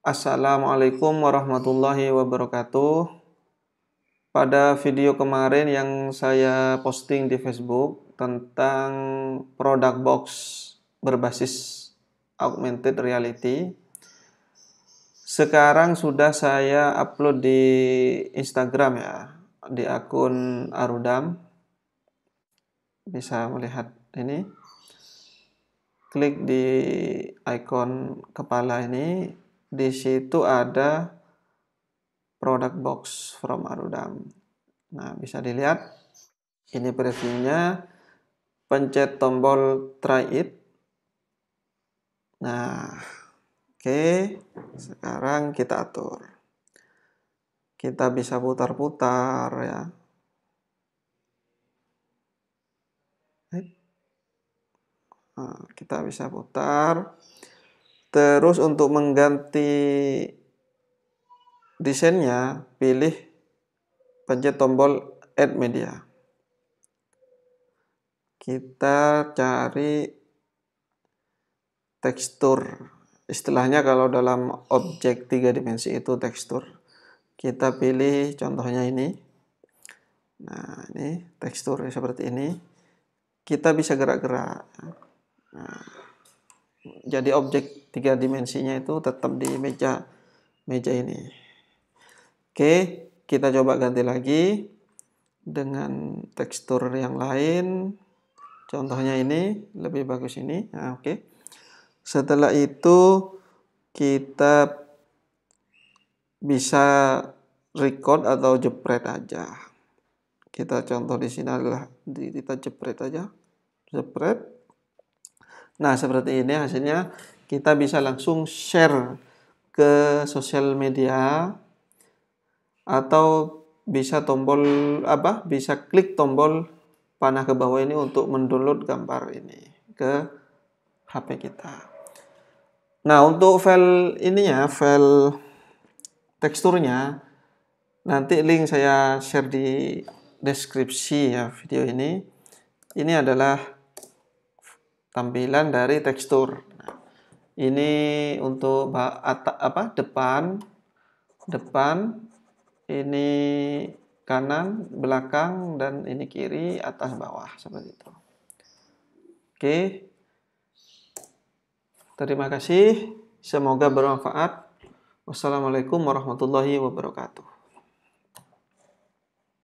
Assalamualaikum warahmatullahi wabarakatuh. Pada video kemarin yang saya posting di Facebook tentang produk box berbasis augmented reality, sekarang sudah saya upload di Instagram ya, di akun Arudam. Bisa melihat ini. Klik di ikon kepala ini, di situ ada product box from Arudam. Nah, bisa dilihat ini previewnya. Pencet tombol try it. Nah, oke. Okay. Sekarang kita atur. Kita bisa putar-putar ya. Nah, kita bisa putar. Terus untuk mengganti desainnya, pilih pencet tombol add media. Kita cari tekstur. Istilahnya kalau dalam objek tiga dimensi itu tekstur. Kita pilih contohnya ini. Nah, ini tekstur seperti ini. Kita bisa gerak-gerak. Nah, jadi objek tiga dimensinya itu tetap di meja meja ini oke kita coba ganti lagi dengan tekstur yang lain contohnya ini lebih bagus ini nah, oke setelah itu kita bisa record atau jepret aja kita contoh di sini adalah kita jepret aja jepret Nah, seperti ini hasilnya. Kita bisa langsung share ke sosial media atau bisa tombol apa? Bisa klik tombol panah ke bawah ini untuk mendownload gambar ini ke HP kita. Nah, untuk file ininya, file teksturnya nanti link saya share di deskripsi ya video ini. Ini adalah tampilan dari tekstur. ini untuk apa? depan depan ini kanan, belakang dan ini kiri, atas bawah seperti itu. Oke. Terima kasih, semoga bermanfaat. Wassalamualaikum warahmatullahi wabarakatuh.